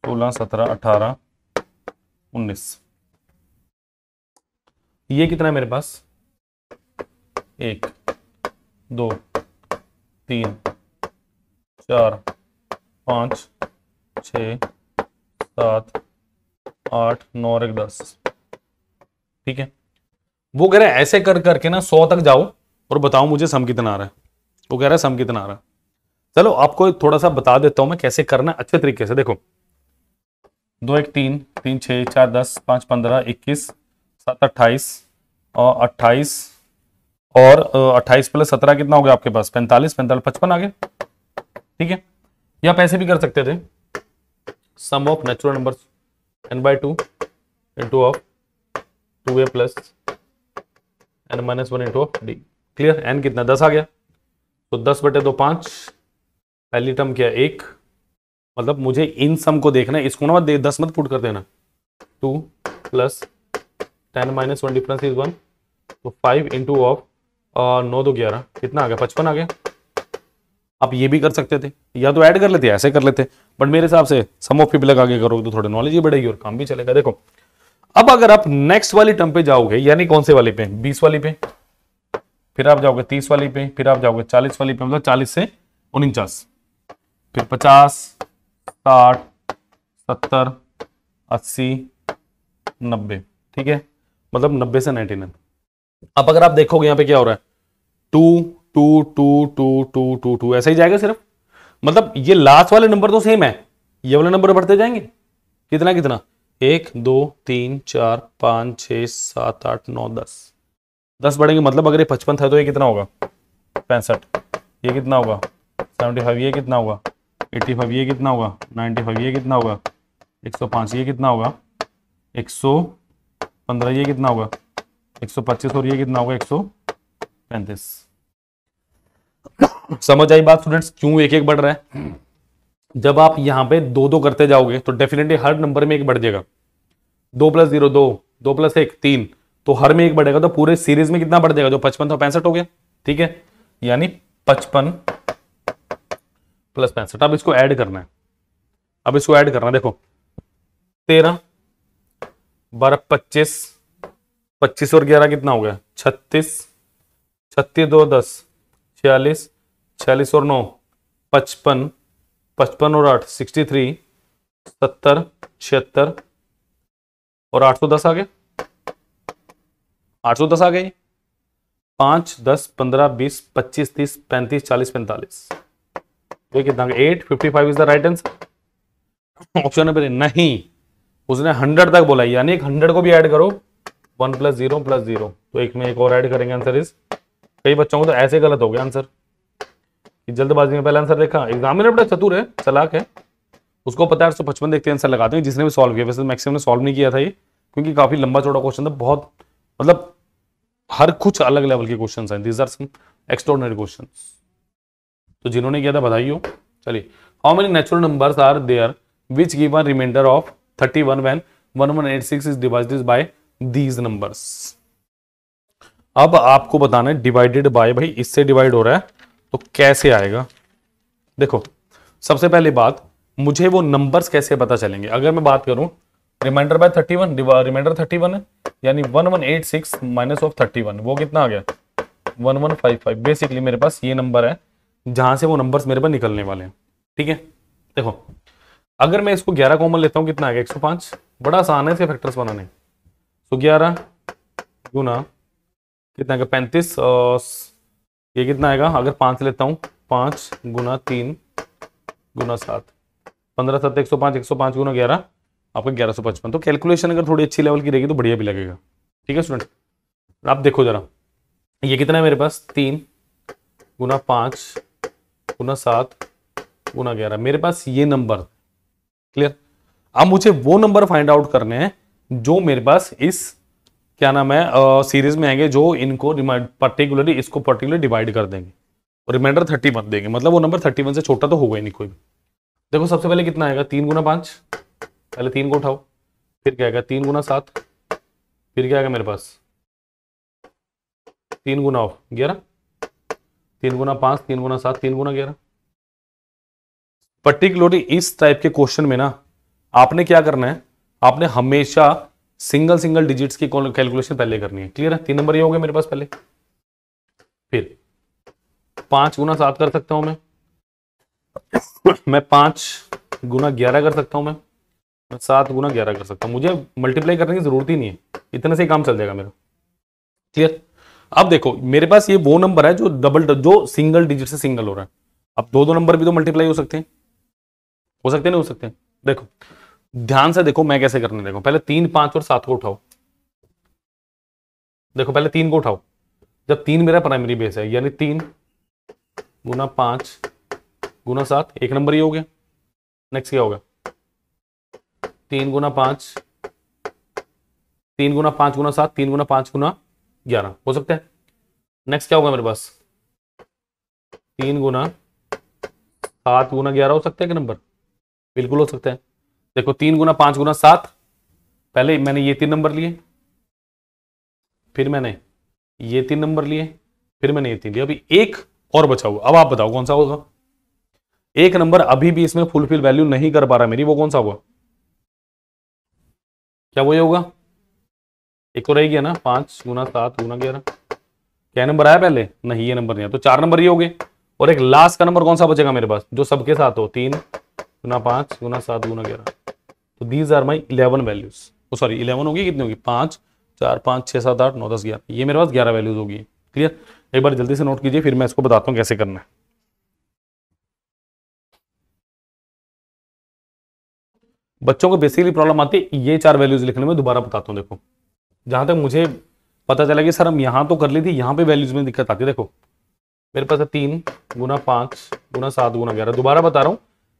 Speaker 1: सोलह सत्रह अठारह उन्नीस ये कितना है मेरे पास एक दो तीन चार पाँच छ सात आठ नौ एक दस ठीक है वो कह रहा है ऐसे कर करके ना सौ तक जाओ और बताओ मुझे सम कितना आ रहा है वो कह रहा है सम कितना आ रहा है चलो आपको थोड़ा सा बता देता हूं मैं कैसे करना अच्छे तरीके से देखो दो एक तीन तीन छः चार दस पाँच पंद्रह इक्कीस सात अट्ठाईस और अट्ठाईस और अट्ठाईस प्लस सत्रह कितना हो गया आपके पास पैंतालीस पैंतालीस पचपन आ गए ठीक है या पैसे भी कर सकते थे sum of natural numbers n by 2 into of 2a plus n minus 1 into d clear n कितना दस आ गया तो दस बटे दो पांच पहली टर्म क्या एक मतलब मुझे इन सम को देखना है इसको ना दे दस मत पुट कर देना two plus ten minus one difference is one तो फाइव इंटू ऑफ नौ दो ग्यारह कितना आ गया पचपन आ गया आप ये भी कर सकते थे या तो ऐड कर लेते ऐसे कर लेते बट मेरे हिसाब से सम ऑफ पीपल लगा के करोगे तो थोड़ी नॉलेज ही बढ़ेगी और काम भी चलेगा देखो अब अगर आप नेक्स्ट वाली टर्म पे जाओगे यानी कौन से वाले पे बीस वाली पे फिर आप जाओगे तीस वाली पे फिर आप जाओगे चालीस वाली पे मतलब चालीस से उनचास फिर पचास साठ सत्तर अस्सी नब्बे ठीक है मतलब नब्बे से नाइनटी नाइन अब अगर आप देखोगे यहां पे क्या हो रहा है two two two two two two two ऐसा ही जाएगा सिर्फ मतलब ये लास्ट वाले नंबर तो सेम है ये वाले नंबर बढ़ते जाएंगे कितना कितना एक दो तीन चार पाँच छ सात आठ नौ दस दस बढ़ेंगे मतलब अगर ये पचपन था तो ये कितना होगा पैंसठ ये कितना होगा सेवेंटी फाइव ये कितना होगा एट्टी फाइव ये कितना होगा नाइन्टी फाइव ये कितना होगा एक सौ पाँच ये कितना होगा एक सौ पंद्रह ये कितना होगा एक सौ पच्चीस और ये कितना होगा एक सौ पैंतीस समझ आई बात स्टूडेंट्स क्यों एक एक बढ़ रहा है जब आप यहां पे दो दो करते जाओगे तो डेफिनेटली हर नंबर में एक बढ़ जाएगा दो प्लस जीरो दो दो प्लस एक तीन तो हर में एक बढ़ेगा तो पूरे सीरीज में कितना बढ़ जाएगा जो पचपन था पैंसठ हो गया ठीक है यानी पचपन प्लस पैंसठ अब इसको ऐड करना है अब इसको ऐड करना देखो तेरह बारह पच्चीस पच्चीस और ग्यारह कितना हो गया छत्तीस छत्तीस दो दस छियालीस छियालीस और नौ पचपन पचपन और आठ सिक्सटी थ्री सत्तर छिहत्तर और आठ सौ दस आ गया आठ सौ दस आ गए पाँच दस पंद्रह बीस पच्चीस तीस पैंतीस चालीस पैंतालीस ये कितना eight fifty five is the right answer option number नहीं उसने हंड्रेड तक बोला यानी एक हंड्रेड को भी ऐड करो one plus zero plus zero तो एक में एक और ऐड करेंगे आंसर इज कई बच्चों को तो ऐसे गलत हो गया आंसर जल्दबाजी में पहला आंसर देखा एग्जामिनर बड़ा चतुर है चलाक है उसको पता है आठ देखते हैं आंसर लगाते हैं जिसने भी सॉल्व किया वैसे मैक्सिमम ने सॉल्व नहीं किया था ये क्योंकि काफी लंबा चौड़ा क्वेश्चन था बहुत मतलब हर कुछ अलग लेवल के क्वेश्चन हैं these are some extraordinary question तो जिन्होंने किया था बधाई हो चलिए how many natural number are there which give one remainder of thirty one one one one eight six is divided by these numbers अब आपको बताना है डिवाइडेड बाय भाई इससे डिवाइड हो रहा है तो कैसे आएगा देखो सबसे पहले बात मुझे वो नंबर्स कैसे पता चलेंगे अगर मैं बात करूं रिमाइंडर बाय 31 रिमाइंडर 31 है यानी 1186 माइनस ऑफ 31 वो कितना आ गया 1155 बेसिकली मेरे पास ये नंबर है जहां से वो नंबर्स मेरे पास निकलने वाले हैं ठीक है देखो अगर मैं इसको 11 कॉमन लेता हूँ कितना आ गया 105 बड़ा आसान है इसके फैक्टर्स बनाने तो ग्यारह गुना कितना पैंतीस ये कितना आएगा अगर पांच लेता हूं पांच गुना तीन गुना सात पंद्रह सत्तर एक सौ पांच एक सौ पांच गुना ग्यारह आपका ग्यारह सौ पचपन तो कैलकुलेशन अगर थोड़ी अच्छी लेवल की रहेगी तो बढ़िया भी लगेगा ठीक है स्टूडेंट आप देखो जरा ये कितना है मेरे पास तीन गुना पांच गुना सात गुना ग्यारह मेरे पास ये नंबर क्लियर अब मुझे वो नंबर फाइंड आउट करने हैं जो मेरे पास इस क्या नाम है सीरीज में आएंगे जो इनको पर्टिकुलरली इसको पर्टिकुलर डिवाइड कर देंगे और रिमाइंडर थर्टी वन देंगे मतलब वो नंबर थर्टी वन से छोटा तो होगा ही नहीं कोई भी देखो सबसे पहले कितना आएगा तीन गुना पांच पहले तीन को उठाओ फिर क्या आएगा तीन गुना सात फिर क्या आएगा मेरे पास तीन गुना ऑफ ग्यारह तीन गुना पांच तीन गुना सात तीन गुना ग्यारह पर्टिकुलरली इस टाइप के क्वेश्चन में ना आपने क्या करना है आपने हमेशा सिंगल सिंगल डिजिट्स की कैलकुलेशन पहले करनी है क्लियर है तीन नंबर ये हो गए मेरे पास पहले फिर पांच गुना सात कर सकता हूं मैं मैं पांच गुना ग्यारह कर सकता हूं मैं मैं सात गुना ग्यारह कर सकता हूं मुझे मल्टीप्लाई करने की जरूरत ही नहीं है इतने से काम चल जाएगा मेरा क्लियर अब देखो मेरे पास ये वो नंबर है जो डबल जो सिंगल डिजिट से सिंगल हो रहा है अब दो दो नंबर भी तो मल्टीप्लाई हो सकते हैं हो सकते हैं नहीं हो सकते हैं देखो ध्यान से देखो मैं कैसे करने देखो पहले तीन पांच और सात को उठाओ देखो पहले तीन को उठाओ जब तीन मेरा प्राइमरी बेस है यानी तीन गुना पांच गुना सात एक नंबर ही हो गया नेक्स्ट क्या होगा तीन गुना पांच तीन गुना पांच गुना सात तीन गुना पांच गुना ग्यारह हो सकता है नेक्स्ट क्या होगा मेरे पास तीन गुना सात गुना ग्यारह हो सकता है क्या नंबर बिल्कुल हो सकता है देखो तीन गुना पांच गुना सात पहले मैंने ये तीन नंबर लिए फिर मैंने ये तीन नंबर लिए फिर मैंने ये तीन लिए अभी एक और बचा हुआ अब आप बताओ कौन सा होगा एक नंबर अभी भी इसमें फुलफिल वैल्यू नहीं कर पा रहा मेरी वो कौन सा हुआ क्या वही होगा एक तो रह गया ना पांच गुना सात गुना ग्यारह क्या नंबर आया पहले नहीं ये नंबर नहीं आया तो चार नंबर ये हो गए और एक लास्ट का नंबर कौन सा बचेगा मेरे पास जो सबके साथ हो तीन गुना पांच गुना सात गुना ग्यारह तो these are my eleven values sorry eleven होगी कितनी होगी पांच चार पांच छह सात आठ नौ दस ग्यारह ये मेरे पास ग्यारह वैल्यूज होगी क्लियर एक बार जल्दी से नोट कीजिए फिर मैं इसको बताता हूँ कैसे करना है बच्चों को बेसिकली प्रॉब्लम आती है ये चार वैल्यूज लिखने में दोबारा बताता हूँ देखो जहां तक मुझे पता चला कि सर हम यहाँ तो कर ली थी यहाँ पे वैल्यूज में दिक्कत आती है देखो मेरे पास है तीन गुना पांच गुना सात गुना ग्यारह दोबारा बता रहा हूँ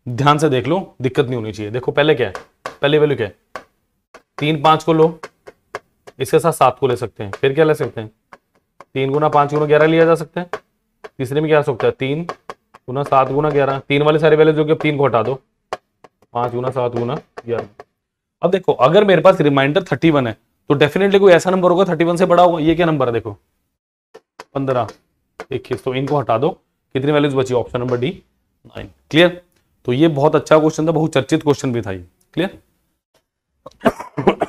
Speaker 1: ध्यान से देख लो दिक्कत नहीं होनी चाहिए देखो पहले क्या है पहले वैल्यू क्या है तीन पांच को लो इसके साथ सात को ले सकते हैं फिर क्या ले सकते हैं तीन गुना पांच गुना ग्यारह लिया जा सकता है तीसरे में क्या हो सकता है तीन गुना सात गुना ग्यारह तीन वाले सारे वैल्यू जो कि तीन को हटा दो पांच गुना सात गुना ग्यारह अब देखो अगर मेरे पास रिमाइंडर थर्टी वन है तो डेफिनेटली कोई ऐसा नंबर होगा थर्टी वन से बड़ा होगा ये क्या नंबर है देखो पंद्रह इक्कीस तो इनको हटा दो कितनी वैल्यूज बची option number D nine clear तो ये बहुत अच्छा क्वेश्चन था बहुत चर्चित क्वेश्चन भी था ये क्लियर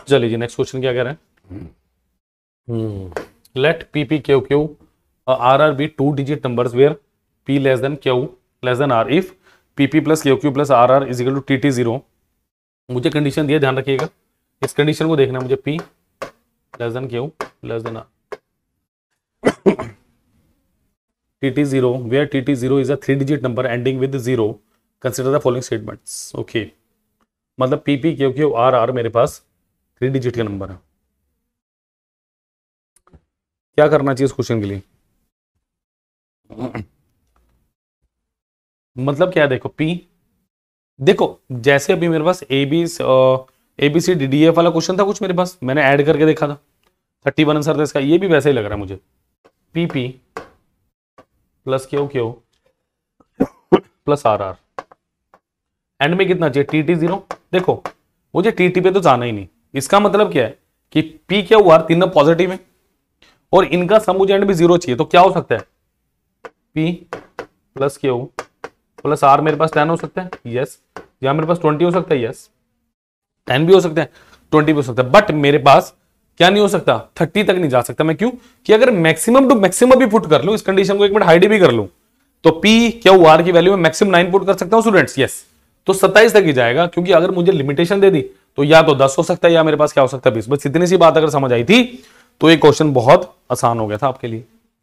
Speaker 1: चलिए जी नेक्स्ट क्वेश्चन क्या कह रहे हैं let P P Q Q R R be two digit number where P less than Q less than R if P P plus Q Q plus R R is equal to T T zero मुझे condition दिया ध्यान रखिएगा इस condition को देखना है मुझे P less than Q less than R T T zero where T T zero is a three digit number ending with zero consider the following statements okay मतलब P P Q Q R R मेरे पास three digit का number है क्या करना चाहिए इस question के लिए मतलब क्या देखो पी देखो जैसे अभी मेरे पास A B A B C D D F वाला क्वेश्चन था कुछ मेरे पास मैंने ऐड करके देखा था थर्टी वन आंसर था इसका ये भी वैसे ही लग रहा है मुझे P P plus Q Q plus R R end में कितना चाहिए टी टी जीरो देखो मुझे टी टी पे तो जाना ही नहीं इसका मतलब क्या है कि पी क्या हुआ तीनों पॉजिटिव है और इनका सब मुझे एंड में जीरो चाहिए तो क्या हो सकता है P plus Q plus R मेरे पास टेन हो सकता है यस या मेरे पास ट्वेंटी हो सकता है यस टेन भी हो सकता है ट्वेंटी भी हो सकता है बट मेरे पास क्या नहीं हो सकता थर्टी तक नहीं जा सकता मैं क्यों कि अगर मैक्सिमम टू मैक्सिमम भी पुट कर लू इस कंडीशन को एक मिनट हाइडी भी कर लू तो पी क्यू आर की वैल्यू में मैक्सिमम नाइन पुट कर सकता हूं स्टूडेंट्स यस yes. तो सत्ताईस तक ही जाएगा क्योंकि अगर मुझे लिमिटेशन दे दी तो या तो दस हो सकता है या मेरे पास क्या हो सकता है बीस बस इतनी सी बात अगर समझ आई थी तो ये क्वेश्चन बहुत आसान हो गया था आपके लिए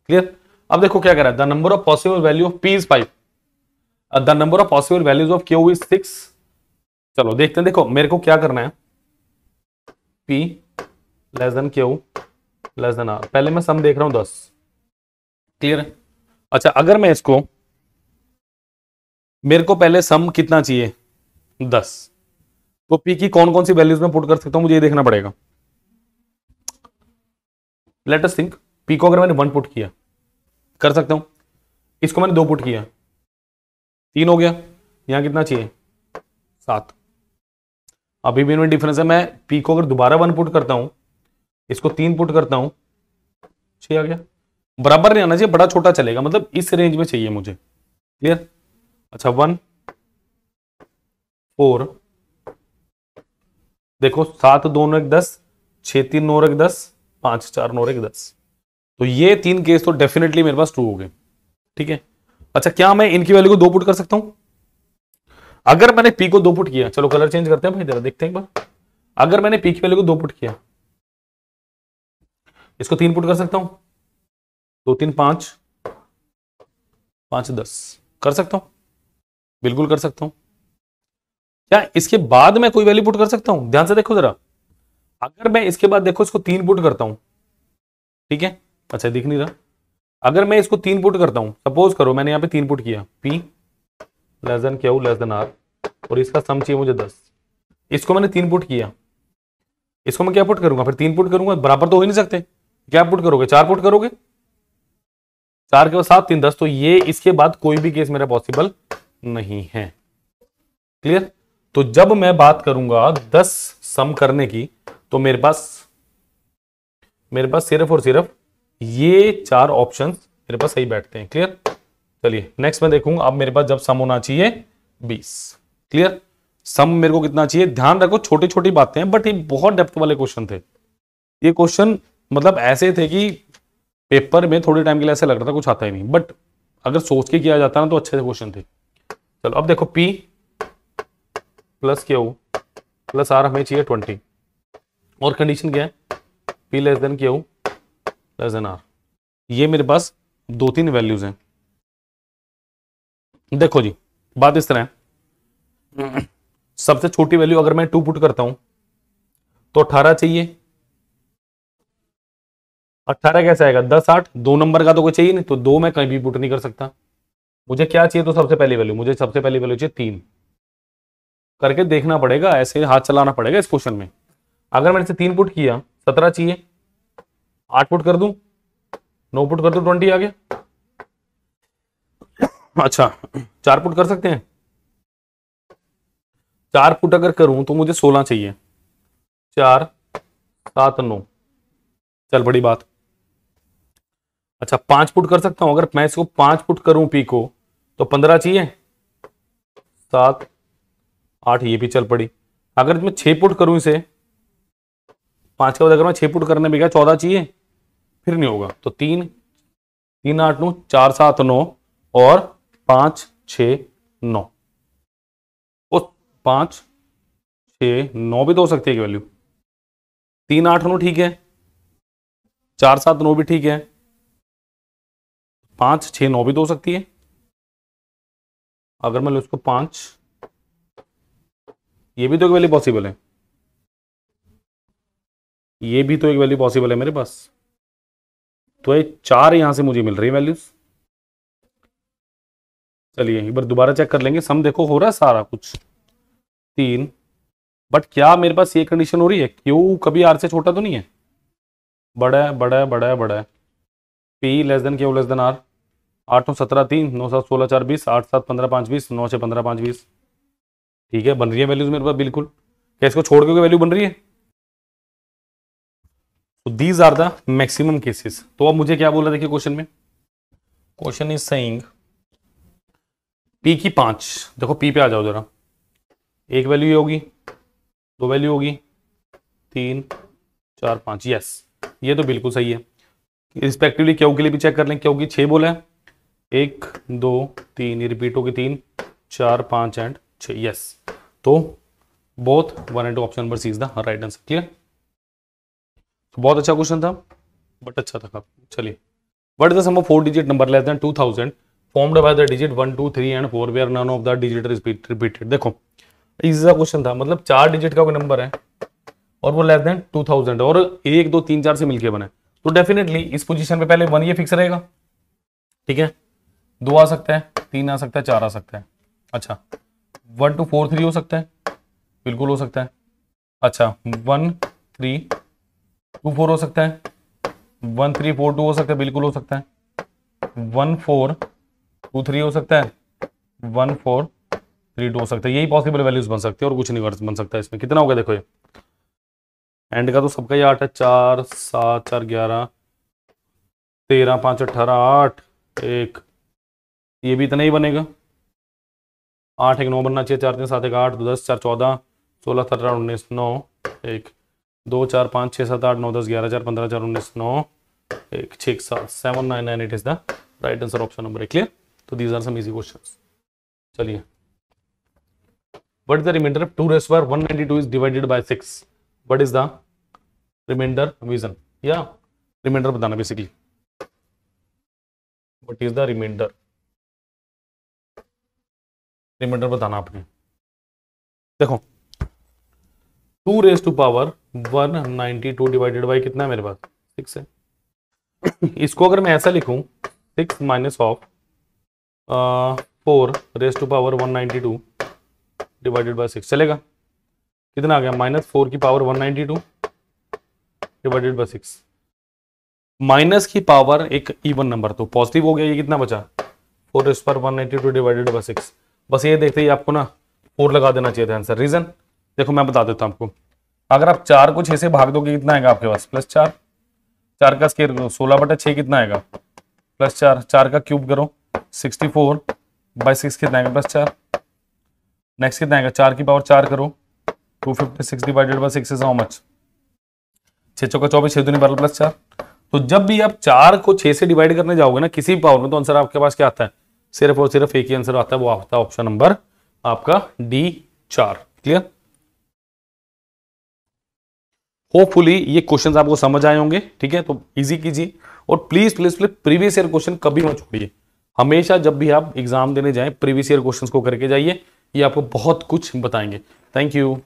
Speaker 1: क्लियर अब देखो क्या है the number of possible value of P is five the number of possible values of Q is six चलो देखते हैं देखो मेरे को क्या करना है P less than Q less than R पहले मैं सम देख रहा हूं दस क्लियर अच्छा अगर मैं इसको मेरे को पहले सम कितना चाहिए दस तो पी की कौन कौन सी वैल्यूज में पुट कर सकता हूं मुझे ये देखना पड़ेगा लेट अस थिंक पी को अगर मैंने वन पुट किया कर सकता हूं इसको मैंने दो पुट किया तीन हो गया यहां कितना चाहिए सात अभी भी इनमें डिफरेंस है मैं पी को अगर दोबारा वन पुट करता हूं इसको तीन पुट करता हूं छह आ गया बराबर नहीं आना चाहिए बड़ा छोटा चलेगा मतलब इस रेंज में चाहिए मुझे क्लियर अच्छा वन फोर देखो सात दो नौ एक दस छह तीन नौ एक दस पांच चार नौ एक दस तो ये तीन केस तो डेफिनेटली मेरे पास ट्रू हो गए ठीक है अच्छा क्या मैं इनकी वैल्यू को दो पुट कर सकता हूं अगर मैंने पी को दो पुट किया चलो कलर चेंज करते हैं भाई जरा देखते हैं एक बार अगर मैंने पी की वैल्यू को दो पुट किया इसको तीन पुट कर सकता हूं दो तीन पांच पांच दस कर सकता हूं बिल्कुल कर सकता हूं क्या इसके बाद मैं कोई वैल्यू पुट कर सकता हूं ध्यान से देखो जरा अगर मैं इसके बाद देखो इसको तीन पुट करता हूं ठीक है अच्छा दिख नहीं रहा अगर मैं इसको तीन पुट करता हूं सपोज करो मैंने यहां पे तीन पुट किया P less than Q less than R और इसका सम चाहिए मुझे दस इसको मैंने तीन पुट किया इसको मैं क्या पुट करूंगा फिर तीन पुट करूंगा बराबर तो हो ही नहीं सकते क्या पुट करोगे चार पुट करोगे चार के बाद सात तीन दस तो ये इसके बाद कोई भी केस मेरा पॉसिबल नहीं है क्लियर तो जब मैं बात करूंगा दस सम करने की तो मेरे पास मेरे पास सिर्फ और सिर्फ ये चार ऑप्शन मेरे पास सही बैठते हैं क्लियर चलिए नेक्स्ट मैं देखूंगा अब मेरे पास जब सम होना चाहिए बीस क्लियर सम मेरे को कितना चाहिए ध्यान रखो छोटी छोटी बातें हैं बट ये बहुत डेप्थ वाले क्वेश्चन थे ये क्वेश्चन मतलब ऐसे थे कि पेपर में थोड़े टाइम के लिए ऐसा लग रहा था कुछ आता ही नहीं बट अगर सोच के किया जाता ना तो अच्छे से क्वेश्चन थे चलो अब देखो P plus Q plus R हमें चाहिए ट्वेंटी और कंडीशन क्या है P less than Q less than R ये मेरे पास दो तीन वैल्यूज हैं देखो जी बात इस तरह है सबसे छोटी वैल्यू अगर मैं टू पुट करता हूं तो अठारह चाहिए अट्ठारह कैसे आएगा दस आठ दो नंबर का तो कोई चाहिए नहीं तो दो मैं कहीं भी पुट नहीं कर सकता मुझे क्या चाहिए तो सबसे पहली वैल्यू मुझे सबसे पहली वैल्यू चाहिए तीन करके देखना पड़ेगा ऐसे हाथ चलाना पड़ेगा इस क्वेश्चन में अगर मैंने तीन पुट किया सत्रह चाहिए आठ पुट कर दू नौ पुट कर दू ट्वेंटी आ गया अच्छा चार पुट कर सकते हैं चार पुट अगर करूं तो मुझे सोलह चाहिए चार सात नौ चल बड़ी बात अच्छा पांच पुट कर सकता हूं अगर मैं इसको पांच पुट करूं पी को तो पंद्रह चाहिए सात आठ ये भी चल पड़ी अगर मैं छह पुट करूं इसे पांच के बाद अगर मैं छह पुट करने में गया चौदह चाहिए फिर नहीं होगा तो तीन तीन आठ नौ चार सात नौ और पांच छ नौ पांच छ नौ भी तो हो सकती है कि वैल्यू तीन आठ नौ ठीक है चार सात नौ भी ठीक है पांच छ नौ भी तो हो सकती है अगर मैं लू इसको पांच ये भी तो एक वैल्यू पॉसिबल है ये भी तो एक वैल्यू पॉसिबल है मेरे पास तो ये चार यहां से मुझे मिल रही है वैल्यूज चलिए एक बार दोबारा चेक कर लेंगे सम देखो हो रहा है सारा कुछ तीन बट क्या मेरे पास ये कंडीशन हो रही है क्यू कभी आर से छोटा तो नहीं है बड़ा है बड़ा है बड़ा है बड़ा है P less than Q less than R आठ नौ सत्रह तीन नौ सात सोलह चार बीस आठ सात पंद्रह पाँच बीस नौ छः पंद्रह पाँच बीस ठीक है बन रही है वैल्यूज मेरे पास बिल्कुल क्या इसको छोड़ के वैल्यू बन रही है तो these are the maximum cases तो अब मुझे क्या बोल है देखिए क्वेश्चन में क्वेश्चन इज सेइंग पी की पांच देखो पी पे आ जाओ जरा एक वैल्यू होगी दो वैल्यू होगी तीन चार पांच यस ये तो बिल्कुल सही है रिस्पेक्टिवली क्यों के लिए भी चेक कर लें क्योंकि छह बोला है एक दो तीन ये रिपीट होगी तीन चार पांच एंड छ यस तो both one and option number C is the right answer clear तो बहुत अच्छा क्वेश्चन था बट अच्छा था चलिए what is the four digit number less than two thousand formed by the digit one two three and four where none of the digit repeated देखो easy सा question था मतलब चार डिजिट का कोई नंबर है और वो लेस देन टू थाउजेंड और एक दो तीन चार से मिलके बने तो डेफिनेटली इस पोजीशन पे पहले वन ये फिक्स रहेगा ठीक है दो आ सकता है तीन आ सकता है चार आ सकता है अच्छा वन टू फोर थ्री हो सकता है बिल्कुल हो सकता है अच्छा वन थ्री टू फोर हो सकता है वन थ्री फोर टू हो सकता है बिल्कुल हो सकता है वन फोर टू थ्री हो सकता है वन फोर थ्री टू हो सकता है यही पॉसिबल वैल्यूज बन सकती है और कुछ नहीं बन सकता है इसमें कितना हो गया देखो ये एंड का तो सबका ही आठ है चार सात चार ग्यारह तेरह पाँच अट्ठारह आठ एक ये भी इतना ही बनेगा आठ एक नौ बनना चाहिए चार तीन सात एक आठ दो दस चार चौदह सोलह सत्रह उन्नीस नौ एक दो चार पाँच छः सात आठ नौ दस ग्यारह चार पंद्रह चार उन्नीस नौ एक छः एक सात seven nine nine eight is the right answer option number एक क्लियर तो these are some easy question चलिए what is the remainder two raise one ninety two is divided by six what is the remainder division या remainder बताना basically what is the remainder remainder बताना आपने देखो two raise to power one ninety two divided by कितना है मेरे पास six है इसको अगर मैं ऐसा लिखूं six minus of four raise to power one ninety two divided by six चलेगा कितना आ गया माइनस फोर की power one ninety two divided by six minus की पावर एक इवन नंबर तो पॉजिटिव हो गया ये कितना बचा फोर रेस पर one ninety two divided by six बस ये देखते ही आपको ना फोर लगा देना चाहिए था आंसर रीजन देखो मैं बता देता हूँ आपको अगर आप चार को छह से भाग दोगे कितना आएगा आपके पास प्लस चार चार का स्केयर करो सोलह बटा छः कितना आएगा प्लस चार चार का क्यूब करो सिक्सटी फोर बाई सिक्स कितना आएगा प्लस चार नेक्स्ट कितना आएगा चार की पावर चार करो two fifty six divided by six how much छः चौका चौबीस छः दूनी बारह प्लस चार तो जब भी आप चार को छः से डिवाइड करने जाओगे ना किसी भी पावर में तो आंसर आपके पास क्या आता है सिर्फ और सिर्फ एक ही आंसर आता है वो आता है ऑप्शन नंबर आपका डी चार क्लियर होपफुली ये क्वेश्चंस आपको समझ आए होंगे ठीक है तो इजी कीजिए और please please please previous year question कभी मत छोड़िए हमेशा जब भी आप एग्जाम देने जाएं प्रीवियस ईयर क्वेश्चंस को करके जाइए ये आपको बहुत कुछ बताएंगे थैंक यू